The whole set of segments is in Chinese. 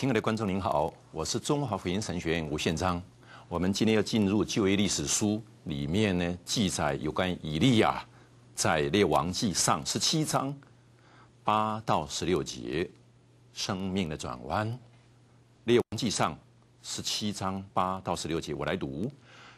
亲爱的观众您好，我是中华福音神学院吴宪章。我们今天要进入《旧约》历史书里面呢，记载有关以利亚在列王记上十七章八到十六节生命的转弯。列王记上十七章八到十六节，我来读：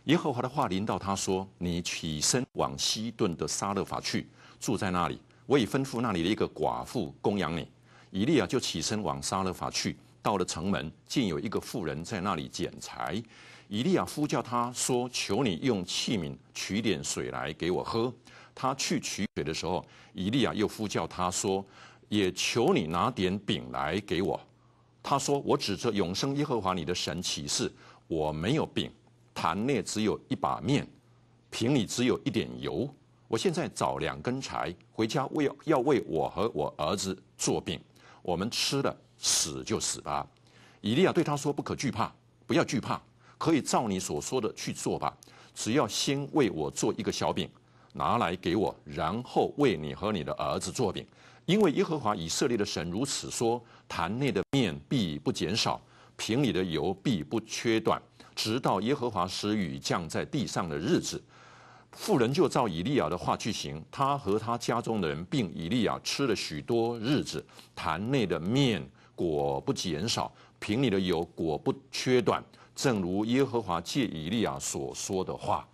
耶和华的话临到他说：“你起身往西顿的沙勒法去，住在那里。我已吩咐那里的一个寡妇供养你。”以利亚就起身往沙勒法去。到了城门，竟有一个妇人在那里捡柴。以利亚呼叫他说：“求你用器皿取点水来给我喝。”他去取水的时候，以利亚又呼叫他说：“也求你拿点饼来给我。”他说：“我指着永生耶和华你的神起誓，我没有饼，坛内只有一把面，瓶里只有一点油。我现在找两根柴回家为要为我和我儿子做饼，我们吃了。”死就死吧，以利亚对他说：“不可惧怕，不要惧怕，可以照你所说的去做吧。只要先为我做一个小饼，拿来给我，然后为你和你的儿子做饼。因为耶和华以色列的神如此说：坛内的面必不减少，瓶里的油必不缺短，直到耶和华施雨降在地上的日子。”富人就照以利亚的话去行，他和他家中的人并以利亚吃了许多日子，坛内的面。果不减少，瓶里的油果不缺短，正如耶和华借以利亚所说的话。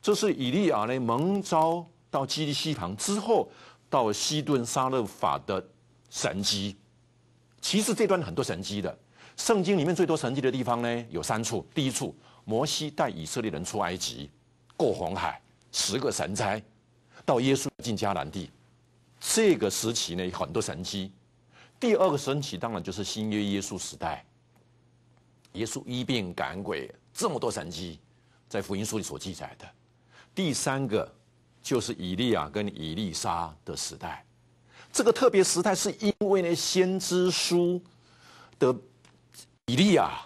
这是以利亚呢蒙召到基利西旁之后，到西顿沙勒法的神迹。其实这段很多神迹的圣经里面最多神迹的地方呢，有三处。第一处，摩西带以色列人出埃及过红海，十个神灾；到耶稣进迦南地，这个时期呢，很多神迹。第二个神奇当然就是新约耶稣时代，耶稣医变赶鬼，这么多神迹，在福音书里所记载的。第三个就是以利亚跟以利沙的时代，这个特别时代是因为呢先知书的以利亚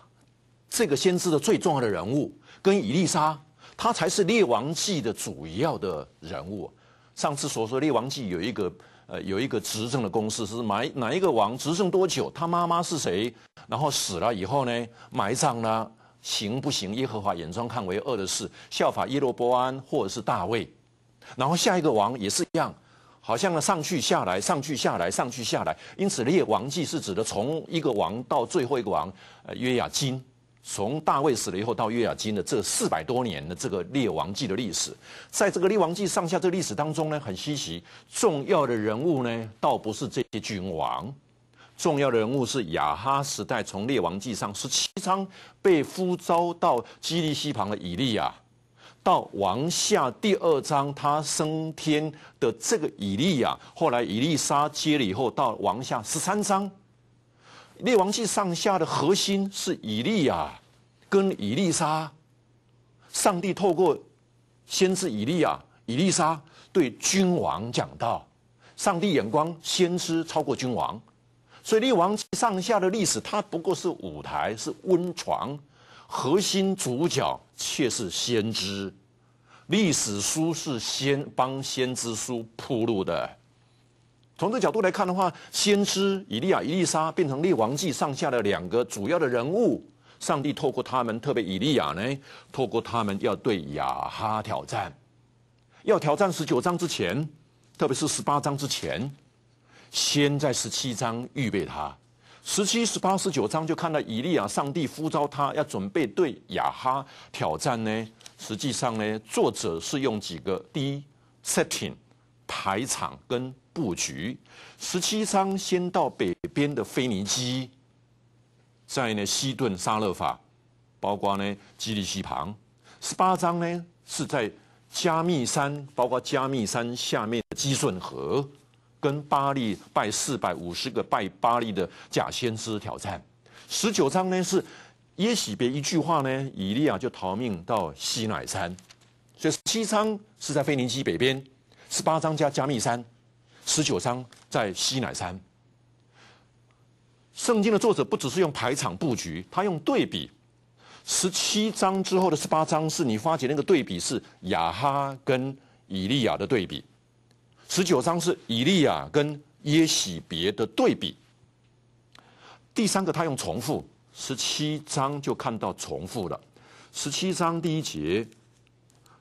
这个先知的最重要的人物跟以利沙，他才是列王纪的主要的人物。上次所说列王纪有一个。呃，有一个执政的公式是哪哪一个王执政多久？他妈妈是谁？然后死了以后呢，埋葬了行不行？耶和华眼中看为恶的事，效法耶罗波安或者是大卫。然后下一个王也是一样，好像呢上去下来，上去下来，上去下来。因此列王记是指的从一个王到最后一个王，呃约雅金从大卫死了以后到约雅金的这四百多年的这个列王记的历史，在这个列王记上下这历史当中呢，很稀奇，重要的人物呢，倒不是这些君王，重要的人物是亚哈时代从列王记上十七章被呼召到基利西旁的以利亚，到王下第二章他升天的这个以利亚，后来以利沙接了以后，到王下十三章。列王记上下的核心是以利亚跟以利沙，上帝透过先知以利亚、以利沙对君王讲道，上帝眼光、先知超过君王，所以列王上下的历史，它不过是舞台、是温床，核心主角却是先知。历史书是先帮先知书铺路的。从这角度来看的话，先知以利亚、以利沙变成列王记上下的两个主要的人物。上帝透过他们，特别以利亚呢，透过他们要对亚哈挑战。要挑战十九章之前，特别是十八章之前，先在十七章预备他。十七、十八、十九章就看到以利亚，上帝呼召他要准备对亚哈挑战呢。实际上呢，作者是用几个第一 setting。排场跟布局，十七章先到北边的腓尼基，在呢西顿沙勒法，包括呢基利西旁。十八章呢是在加密山，包括加密山下面的基顺河，跟巴利拜四百五十个拜巴利的假先知挑战。十九章呢是耶喜别一句话呢，以利亚就逃命到西乃山。所以七章是在腓尼基北边。十八章加加密山，十九章在西乃山。圣经的作者不只是用排场布局，他用对比。十七章之后的十八章是你发觉那个对比是亚哈跟以利亚的对比，十九章是以利亚跟耶喜别的对比。第三个他用重复，十七章就看到重复了。十七章第一节。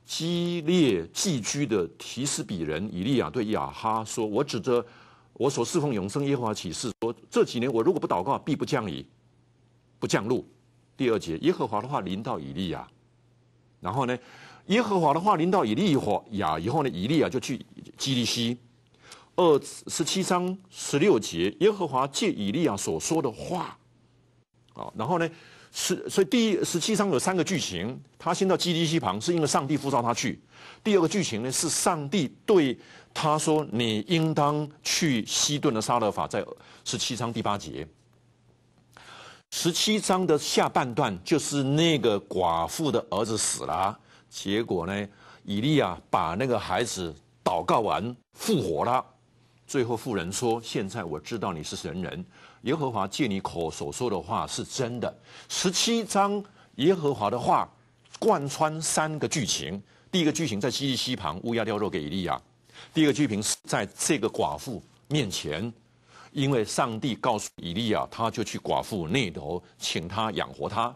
激烈寄居的提斯比人以利亚对亚哈说：“我指着我所侍奉永生耶和华起誓，说这几年我如果不祷告，必不降雨，不降露。”第二节，耶和华的话临到以利亚。然后呢，耶和华的话临到以利亚以后，亚以后呢，以利亚就去基利西二十七章十六节，耶和华借以利亚所说的话，啊，然后呢？是，所以第十七章有三个剧情。他先到基地西旁，是因为上帝呼召他去。第二个剧情呢，是上帝对他说：“你应当去西顿的沙勒法。”在十七章第八节。十七章的下半段就是那个寡妇的儿子死了，结果呢，以利亚把那个孩子祷告完复活了。最后妇人说：“现在我知道你是神人。”耶和华借你口所说的话是真的。十七章，耶和华的话贯穿三个剧情：第一个剧情在西西旁乌鸦掉肉给以利亚；第二个剧情是在这个寡妇面前，因为上帝告诉以利亚，他就去寡妇那头请他养活他；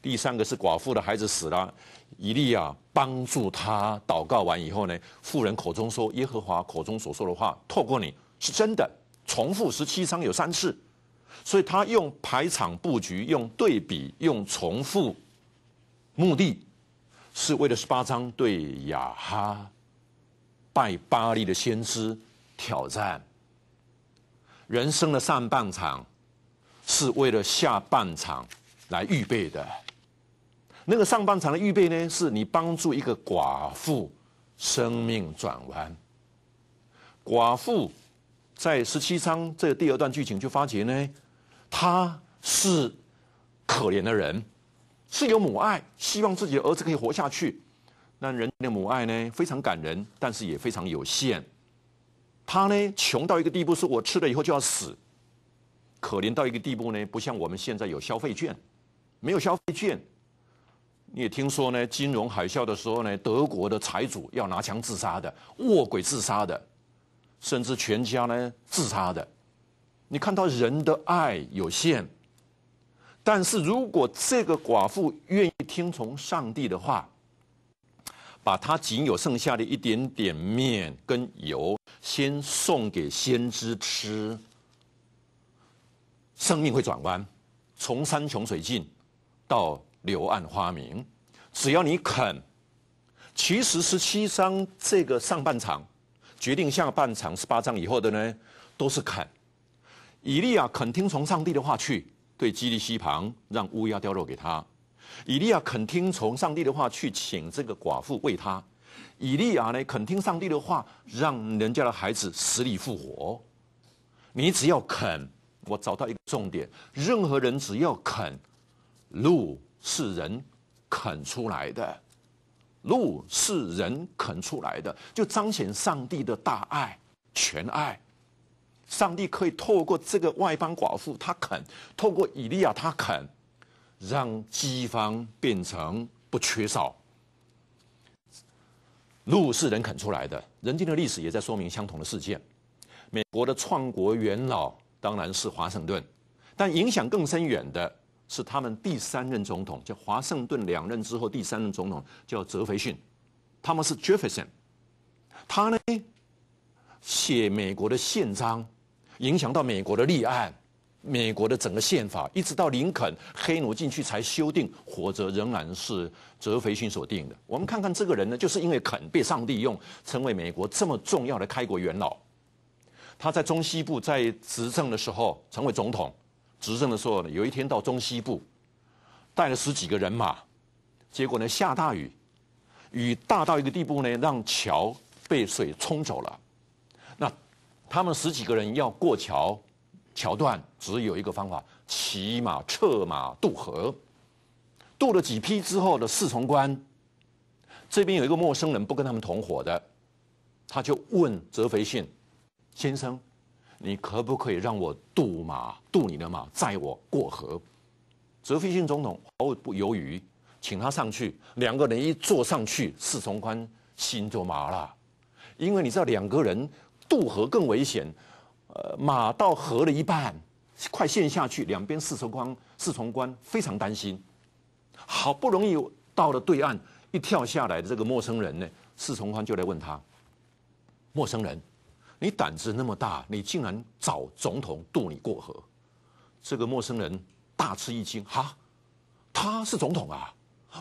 第三个是寡妇的孩子死了，以利亚帮助他，祷告完以后呢，妇人口中说耶和华口中所说的话，透过你是真的。重复十七章有三次。所以他用排场布局，用对比，用重复，目的是为了十八章对亚哈拜巴利的先知挑战。人生的上半场是为了下半场来预备的。那个上半场的预备呢，是你帮助一个寡妇生命转弯。寡妇在十七章这第二段剧情就发觉呢。他是可怜的人，是有母爱，希望自己的儿子可以活下去。那人的母爱呢，非常感人，但是也非常有限。他呢，穷到一个地步，是我吃了以后就要死；可怜到一个地步呢，不像我们现在有消费券，没有消费券。你也听说呢，金融海啸的时候呢，德国的财主要拿枪自杀的，卧轨自杀的，甚至全家呢自杀的。你看到人的爱有限，但是如果这个寡妇愿意听从上帝的话，把她仅有剩下的一点点面跟油先送给先知吃，生命会转弯，从山穷水尽到柳暗花明。只要你肯，其实十七章这个上半场决定下半场十八章以后的呢，都是肯。以利亚肯听从上帝的话去对基利西旁，让乌鸦掉肉给他；以利亚肯听从上帝的话去请这个寡妇喂他；以利亚呢肯听上帝的话，让人家的孩子死里复活。你只要肯，我找到一个重点：任何人只要肯，路是人肯出来的，路是人肯出来的，就彰显上帝的大爱、全爱。上帝可以透过这个外邦寡妇，他肯透过以利亚，他肯让饥荒变成不缺少。路是人肯出来的，人间的历史也在说明相同的事件。美国的创国元老当然是华盛顿，但影响更深远的是他们第三任总统，叫华盛顿。两任之后，第三任总统叫泽斐逊，他们是 Jefferson，他呢写美国的宪章。影响到美国的立案，美国的整个宪法，一直到林肯黑奴进去才修订，活着仍然是泽斐逊所定的。我们看看这个人呢，就是因为肯被上帝用，成为美国这么重要的开国元老。他在中西部在执政的时候成为总统，执政的时候呢，有一天到中西部，带了十几个人马，结果呢下大雨，雨大到一个地步呢，让桥被水冲走了。他们十几个人要过桥，桥段只有一个方法：骑马、策马渡河。渡了几批之后的侍从官，这边有一个陌生人不跟他们同伙的，他就问泽肥信先生：“你可不可以让我渡马？渡你的马载我过河？”泽肥信总统毫不犹豫，请他上去。两个人一坐上去，侍从官心就麻了，因为你知道两个人。渡河更危险，呃，马到河的一半，快陷下去。两边四重关四重关非常担心。好不容易到了对岸，一跳下来的这个陌生人呢，四重关就来问他：陌生人，你胆子那么大，你竟然找总统渡你过河？这个陌生人大吃一惊，哈，他是总统啊！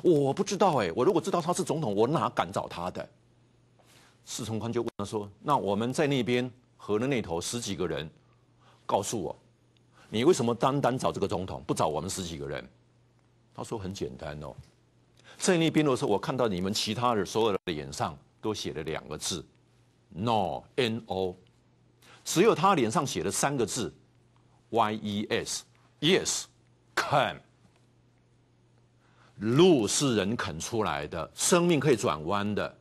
我不知道哎，我如果知道他是总统，我哪敢找他的？释崇宽就问他说：“那我们在那边河的那头十几个人，告诉我，你为什么单单找这个总统，不找我们十几个人？”他说：“很简单哦，在那边的时候，我看到你们其他的所有的脸上都写了两个字，no，n o，只有他脸上写了三个字，y e s，yes，e 路是人肯出来的，生命可以转弯的。”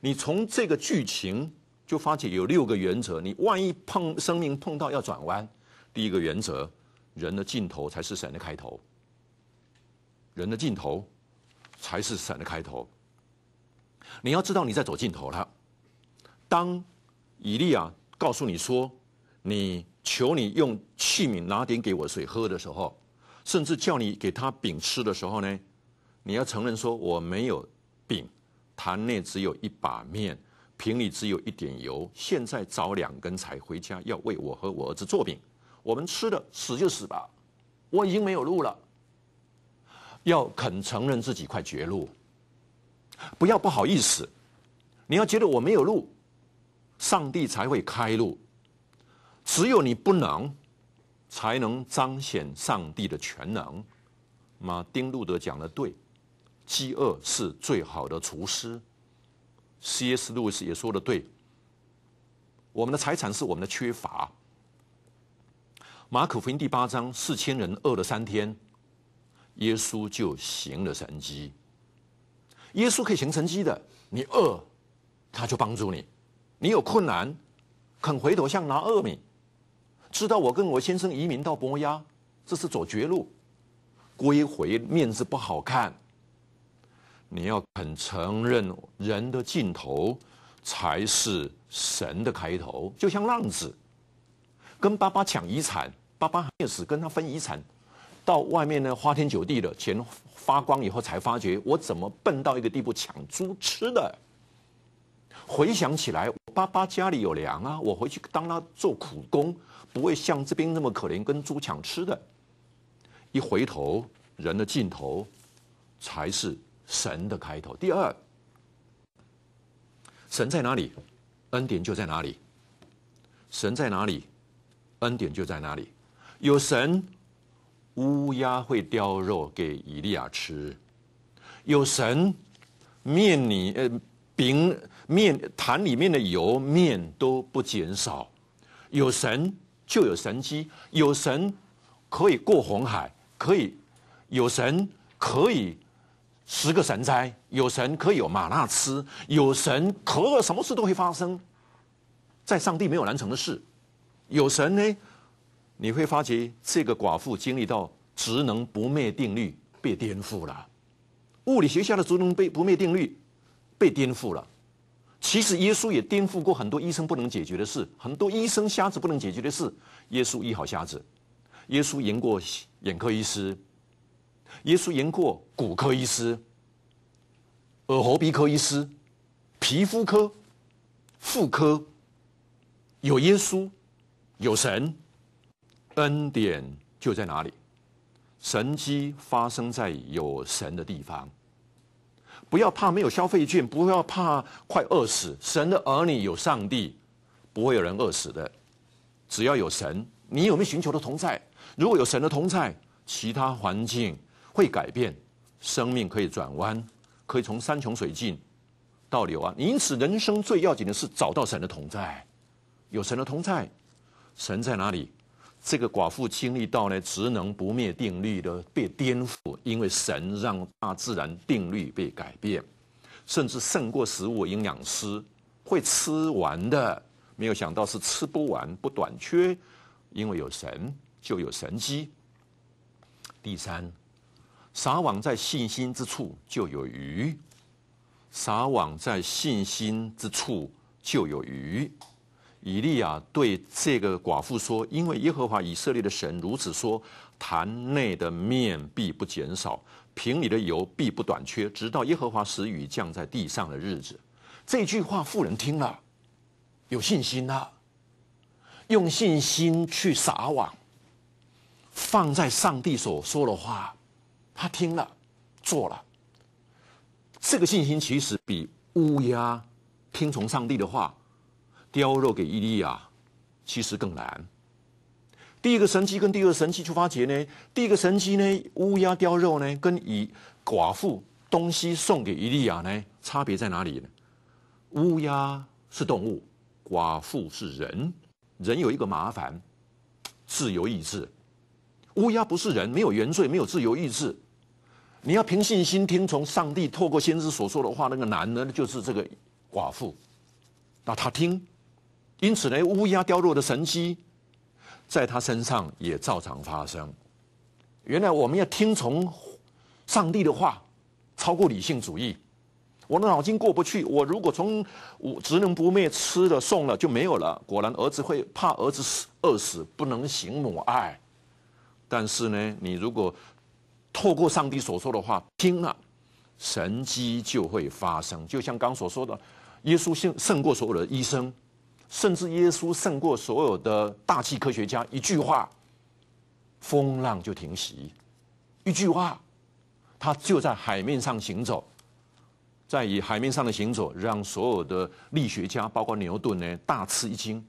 你从这个剧情就发觉有六个原则，你万一碰生命碰到要转弯，第一个原则，人的尽头才是神的开头，人的尽头才是神的开头。你要知道你在走尽头了。当以利亚告诉你说，你求你用器皿拿点给我水喝的时候，甚至叫你给他饼吃的时候呢，你要承认说我没有饼。坛内只有一把面，瓶里只有一点油。现在找两根柴回家，要为我和我儿子做饼。我们吃的，死就死吧。我已经没有路了，要肯承认自己快绝路，不要不好意思。你要觉得我没有路，上帝才会开路。只有你不能，才能彰显上帝的全能。马丁路德讲的对。饥饿是最好的厨师，C.S. 路易斯也说的对。我们的财产是我们的缺乏。马可福音第八章，四千人饿了三天，耶稣就行了神迹。耶稣可以行神迹的，你饿，他就帮助你。你有困难，肯回头向拿厄米，知道我跟我先生移民到伯牙，这是走绝路，归回面子不好看。你要肯承认，人的尽头才是神的开头。就像浪子，跟爸爸抢遗产，爸爸还没死，跟他分遗产。到外面呢，花天酒地了，钱花光以后，才发觉我怎么笨到一个地步抢猪吃的。回想起来，爸爸家里有粮啊，我回去当他做苦工，不会像这边那么可怜，跟猪抢吃的。一回头，人的尽头才是。神的开头。第二，神在哪里，恩典就在哪里；神在哪里，恩典就在哪里。有神，乌鸦会叼肉给以利亚吃；有神，面你呃饼面坛里面的油面都不减少；有神就有神迹，有神可以过红海，可以有神可以。十个神灾，有神可以有马纳吃，有神可什么事都会发生在上帝没有完成的事。有神呢，你会发觉这个寡妇经历到职能不灭定律被颠覆了，物理学家的职能被不灭定律被颠覆了。其实耶稣也颠覆过很多医生不能解决的事，很多医生瞎子不能解决的事，耶稣医好瞎子，耶稣赢过眼科医师。耶稣研过骨科医师、耳喉鼻科医师、皮肤科、妇科。有耶稣，有神，恩典就在哪里？神迹发生在有神的地方。不要怕没有消费券，不要怕快饿死。神的儿女有上帝，不会有人饿死的。只要有神，你有没有寻求的同在？如果有神的同在，其他环境。会改变，生命可以转弯，可以从山穷水尽到流啊！因此，人生最要紧的是找到神的同在。有神的同在，神在哪里？这个寡妇经历到呢，职能不灭定律的被颠覆，因为神让大自然定律被改变，甚至胜过食物营养师会吃完的，没有想到是吃不完不短缺，因为有神就有神机。第三。撒网在信心之处就有鱼，撒网在信心之处就有鱼。以利亚对这个寡妇说：“因为耶和华以色列的神如此说，坛内的面必不减少，瓶里的油必不短缺，直到耶和华使雨降在地上的日子。”这句话，妇人听了，有信心了，用信心去撒网，放在上帝所说的话。他听了，做了。这个信心其实比乌鸦听从上帝的话，叼肉给伊利亚，其实更难。第一个神奇跟第二个神奇，出发点呢，第一个神奇呢，乌鸦叼肉呢，跟以寡妇东西送给伊利亚呢，差别在哪里呢？乌鸦是动物，寡妇是人。人有一个麻烦，自由意志。乌鸦不是人，没有原罪，没有自由意志。你要凭信心听从上帝透过先知所说的话，那个男的就是这个寡妇，那他听，因此呢，乌鸦掉落的神迹在他身上也照常发生。原来我们要听从上帝的话，超过理性主义。我的脑筋过不去，我如果从我职能不灭，吃了送了就没有了。果然儿子会怕儿子死饿死，不能行母爱。但是呢，你如果。透过上帝所说的话听了，神迹就会发生。就像刚所说的，耶稣胜胜过所有的医生，甚至耶稣胜过所有的大气科学家。一句话，风浪就停息；一句话，他就在海面上行走。在以海面上的行走，让所有的力学家，包括牛顿呢，大吃一惊。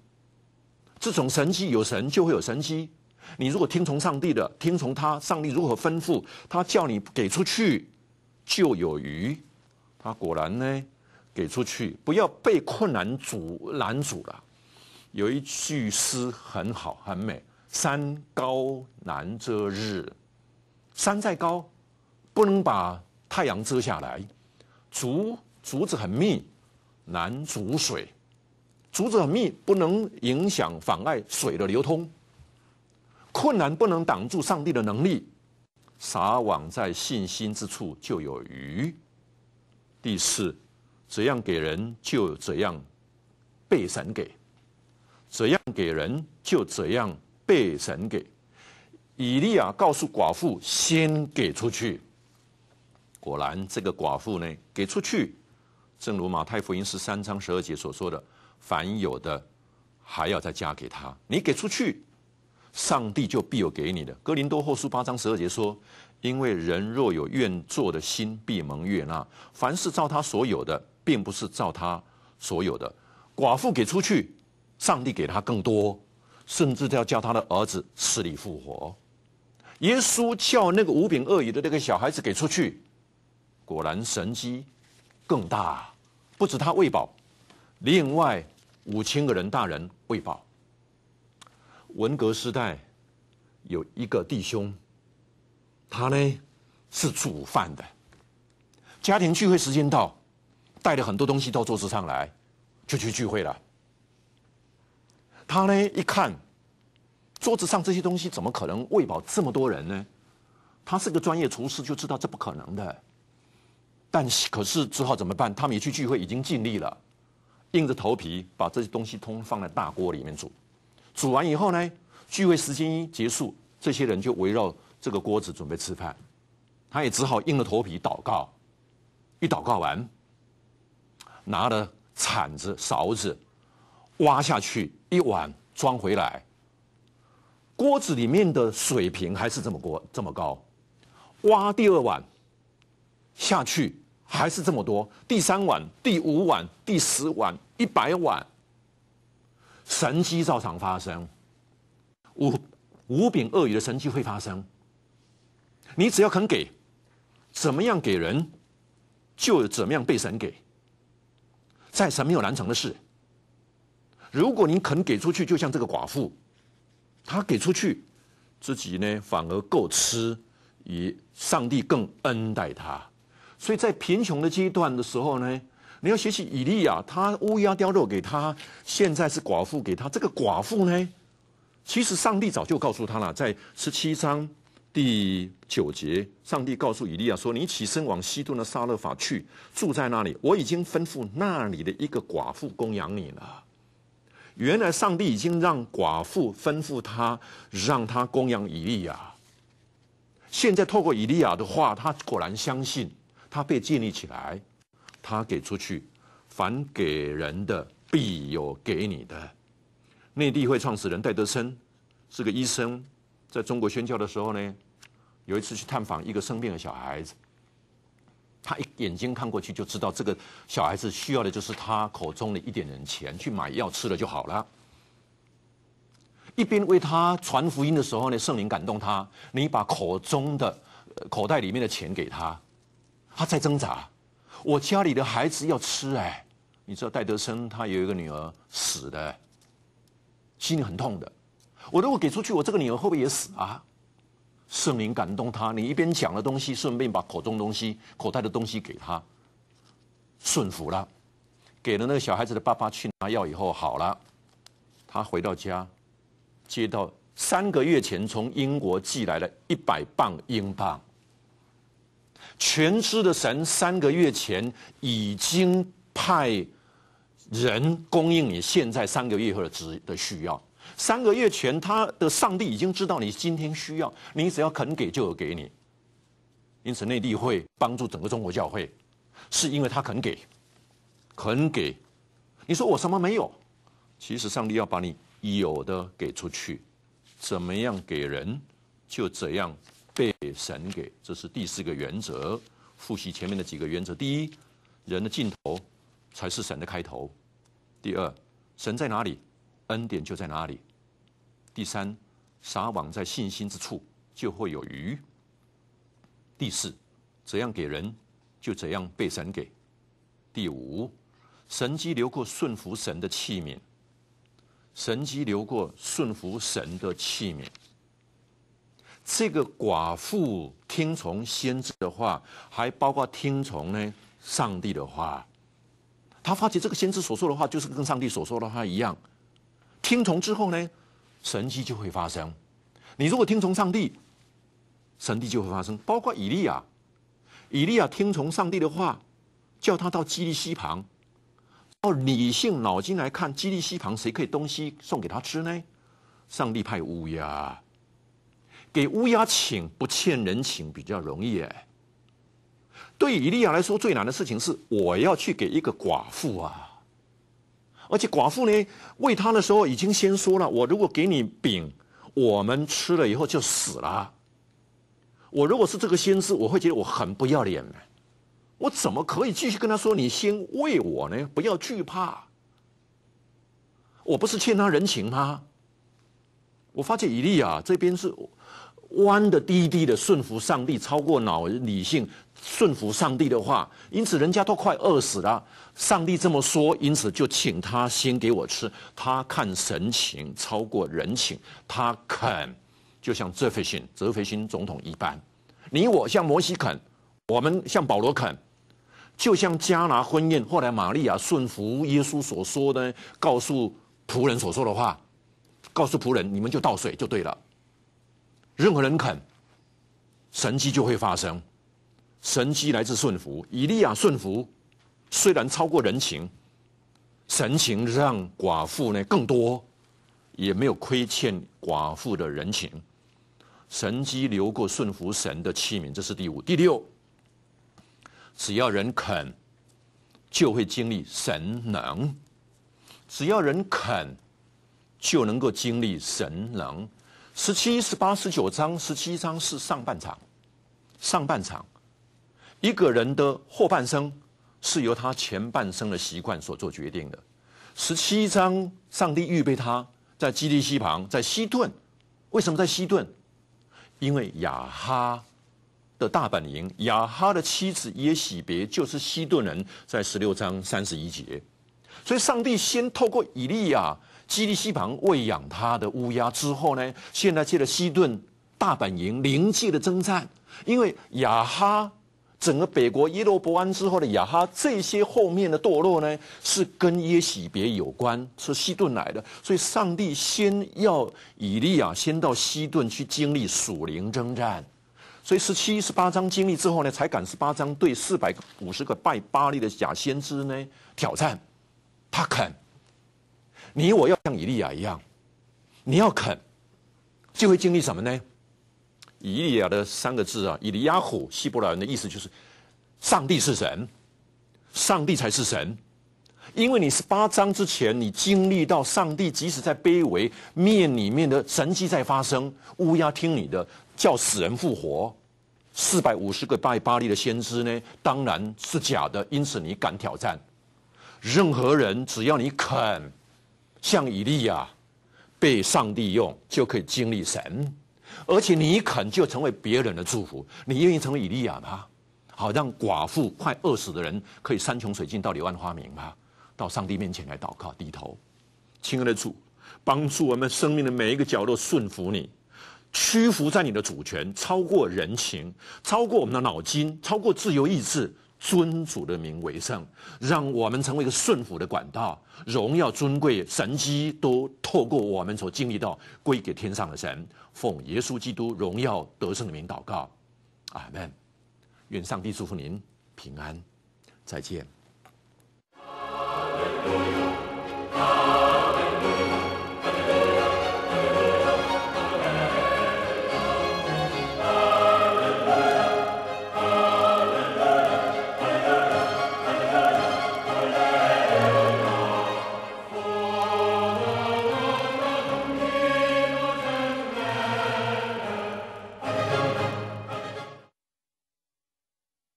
这种神迹，有神就会有神迹。你如果听从上帝的，听从他，上帝如何吩咐，他叫你给出去就有余。他果然呢，给出去，不要被困难阻拦阻了。有一句诗很好很美：山高难遮日，山再高不能把太阳遮下来；竹竹子很密，难阻水；竹子很密，不能影响妨碍水的流通。困难不能挡住上帝的能力，撒网在信心之处就有鱼。第四，怎样给人就怎样被神给；怎样给人就怎样被神给。以利亚告诉寡妇先给出去，果然这个寡妇呢给出去，正如马太福音十三章十二节所说的：“凡有的还要再加给他，你给出去。”上帝就必有给你的。哥林多后书八章十二节说：“因为人若有愿做的心，必蒙悦纳。凡是照他所有的，并不是照他所有的。寡妇给出去，上帝给他更多，甚至要叫他的儿子死里复活。耶稣叫那个无柄饿鱼的那个小孩子给出去，果然神机更大，不止他喂饱，另外五千个人大人喂饱。”文革时代，有一个弟兄，他呢是煮饭的。家庭聚会时间到，带了很多东西到桌子上来，就去聚会了。他呢一看，桌子上这些东西怎么可能喂饱这么多人呢？他是个专业厨师，就知道这不可能的。但是可是只好怎么办？他们一去聚会已经尽力了，硬着头皮把这些东西通放在大锅里面煮。煮完以后呢，聚会时间一结束，这些人就围绕这个锅子准备吃饭。他也只好硬着头皮祷告。一祷告完，拿了铲子、勺子挖下去一碗装回来，锅子里面的水平还是这么高，这么高。挖第二碗下去还是这么多，第三碗、第五碗、第十碗、一百碗。神迹照常发生，五五柄鳄鱼的神迹会发生。你只要肯给，怎么样给人，就怎么样被神给。在神没有难成的事。如果你肯给出去，就像这个寡妇，他给出去，自己呢反而够吃，以上帝更恩待他。所以在贫穷的阶段的时候呢。你要学习以利亚，他乌鸦叼肉给他；现在是寡妇给他。这个寡妇呢，其实上帝早就告诉他了，在十七章第九节，上帝告诉以利亚说：“你起身往西顿的沙勒法去，住在那里。我已经吩咐那里的一个寡妇供养你了。”原来上帝已经让寡妇吩咐他，让他供养以利亚。现在透过以利亚的话，他果然相信，他被建立起来。他给出去，凡给人的，必有给你的。内地会创始人戴德生是个医生，在中国宣教的时候呢，有一次去探访一个生病的小孩子，他一眼睛看过去就知道，这个小孩子需要的就是他口中的一点点钱去买药吃了就好了。一边为他传福音的时候呢，圣灵感动他，你把口中的口袋里面的钱给他，他在挣扎。我家里的孩子要吃哎，你知道戴德生他有一个女儿死的，心里很痛的。我如果给出去，我这个女儿会不会也死啊？圣灵感动他，你一边讲了东西，顺便把口中东西、口袋的东西给他顺服了，给了那个小孩子的爸爸去拿药以后好了。他回到家，接到三个月前从英国寄来的一百磅英镑。全知的神三个月前已经派人供应你现在三个月后的需的需要。三个月前，他的上帝已经知道你今天需要，你只要肯给，就有给你。因此，内地会帮助整个中国教会，是因为他肯给，肯给。你说我什么没有？其实上帝要把你有的给出去，怎么样给人，就这样。被神给，这是第四个原则。复习前面的几个原则：第一，人的尽头才是神的开头；第二，神在哪里，恩典就在哪里；第三，撒网在信心之处就会有鱼；第四，怎样给人，就怎样被神给；第五，神机流过顺服神的器皿，神机流过顺服神的器皿。这个寡妇听从先知的话，还包括听从呢上帝的话。他发觉这个先知所说的话，就是跟上帝所说的话一样。听从之后呢，神迹就会发生。你如果听从上帝，神迹就会发生。包括以利亚，以利亚听从上帝的话，叫他到基利西旁。照理性脑筋来看，基利西旁谁可以东西送给他吃呢？上帝派乌鸦。给乌鸦请不欠人情比较容易哎。对以利亚来说最难的事情是，我要去给一个寡妇啊，而且寡妇呢喂他的时候已经先说了，我如果给你饼，我们吃了以后就死了。我如果是这个心思，我会觉得我很不要脸呢。我怎么可以继续跟他说你先喂我呢？不要惧怕，我不是欠他人情吗？我发现以利亚这边是弯的低低的顺服上帝，超过脑理性顺服上帝的话，因此人家都快饿死了。上帝这么说，因此就请他先给我吃。他看神情超过人情，他肯。就像泽菲辛、泽菲辛总统一般，你我像摩西肯，我们像保罗肯，就像加拿婚宴后来玛利亚顺服耶稣所说的，告诉仆人所说的话，告诉仆人你们就倒水就对了。任何人肯，神迹就会发生。神迹来自顺服。以利亚顺服，虽然超过人情，神情让寡妇呢更多，也没有亏欠寡妇的人情。神迹流过顺服神的器皿，这是第五、第六。只要人肯，就会经历神能；只要人肯，就能够经历神能。十七、十八、十九章，十七章是上半场。上半场，一个人的后半生是由他前半生的习惯所做决定的。十七章，上帝预备他在基利西旁，在西顿。为什么在西顿？因为雅哈的大本营，雅哈的妻子耶喜别就是西顿人，在十六章三十一节。所以，上帝先透过以利亚。基利西旁喂养他的乌鸦之后呢，现在去了西顿大本营灵界的征战，因为亚哈整个北国耶罗伯安之后的亚哈，这些后面的堕落呢，是跟耶喜别有关，是西顿来的，所以上帝先要以利亚先到西顿去经历属灵征战，所以十七、十八章经历之后呢，才敢十八章对四百五十个拜巴利的假先知呢挑战，他肯。你我要像以利亚一样，你要肯，就会经历什么呢？以利亚的三个字啊，以利亚虎，希伯来人的意思就是，上帝是神，上帝才是神。因为你是八章之前，你经历到上帝即使在卑微面里面的神迹在发生，乌鸦听你的叫死人复活，四百五十个拜巴利的先知呢，当然是假的。因此你敢挑战任何人，只要你肯。像以利亚被上帝用，就可以经历神。而且你肯就成为别人的祝福。你愿意成为以利亚吗？好让寡妇快饿死的人可以山穷水尽到柳暗花明吗？到上帝面前来祷告，低头，亲爱的主，帮助我们生命的每一个角落顺服你，屈服在你的主权，超过人情，超过我们的脑筋，超过自由意志。尊主的名为圣，让我们成为一个顺服的管道，荣耀尊贵神机都透过我们所经历到，归给天上的神。奉耶稣基督荣耀得胜的名祷告，阿门。愿上帝祝福您平安，再见。